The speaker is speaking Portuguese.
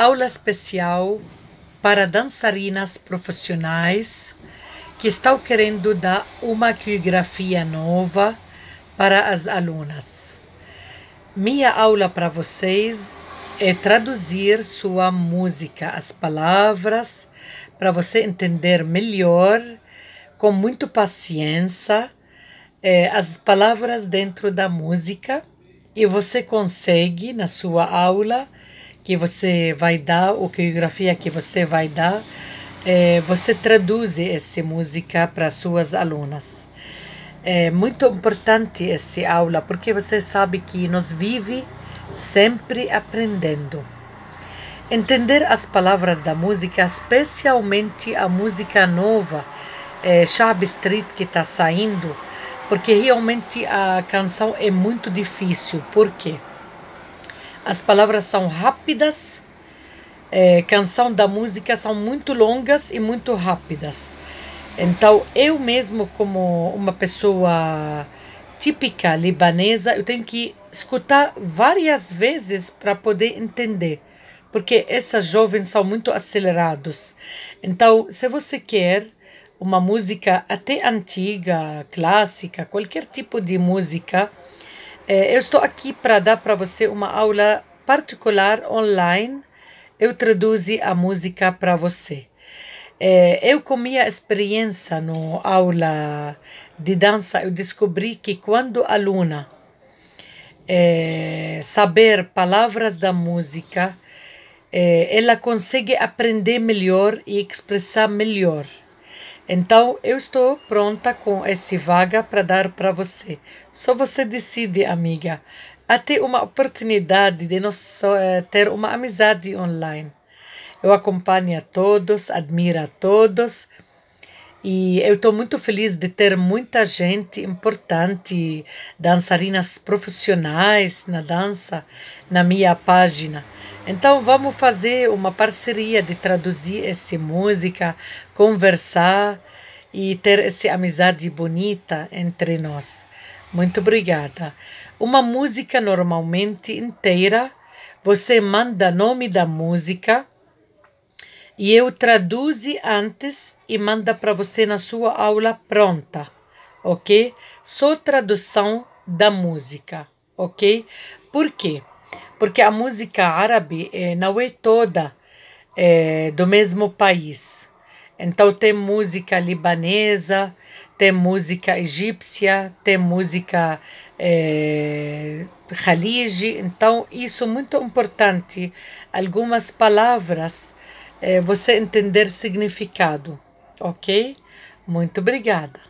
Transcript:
aula especial para dançarinas profissionais que estão querendo dar uma coreografia nova para as alunas. Minha aula para vocês é traduzir sua música, as palavras, para você entender melhor, com muita paciência, é, as palavras dentro da música e você consegue, na sua aula, que você vai dar, o coreografia que você vai dar, é, você traduz essa música para suas alunas. É muito importante essa aula porque você sabe que nós vive sempre aprendendo. Entender as palavras da música, especialmente a música nova, é, Shab Street, que está saindo, porque realmente a canção é muito difícil. Por quê? As palavras são rápidas, é, canção da música são muito longas e muito rápidas. Então, eu mesmo, como uma pessoa típica libanesa, eu tenho que escutar várias vezes para poder entender, porque essas jovens são muito acelerados. Então, se você quer uma música até antiga, clássica, qualquer tipo de música, é, eu estou aqui para dar para você uma aula particular online. Eu traduzi a música para você. É, eu, com minha experiência no aula de dança, eu descobri que quando a aluna é, saber palavras da música, é, ela consegue aprender melhor e expressar melhor. Então eu estou pronta com esse vaga para dar para você. Só você decide, amiga. Até uma oportunidade de eh, ter uma amizade online. Eu acompanho a todos, admiro a todos. E eu estou muito feliz de ter muita gente importante, dançarinas profissionais na dança, na minha página. Então vamos fazer uma parceria de traduzir essa música, conversar e ter essa amizade bonita entre nós. Muito obrigada. Uma música normalmente inteira, você manda nome da música e eu traduzi antes e manda para você na sua aula pronta, ok? Só tradução da música, ok? Por quê? Porque a música árabe eh, não é toda eh, do mesmo país. Então tem música libanesa, tem música egípcia, tem música é, Então isso é muito importante. Algumas palavras é, você entender significado, ok? Muito obrigada.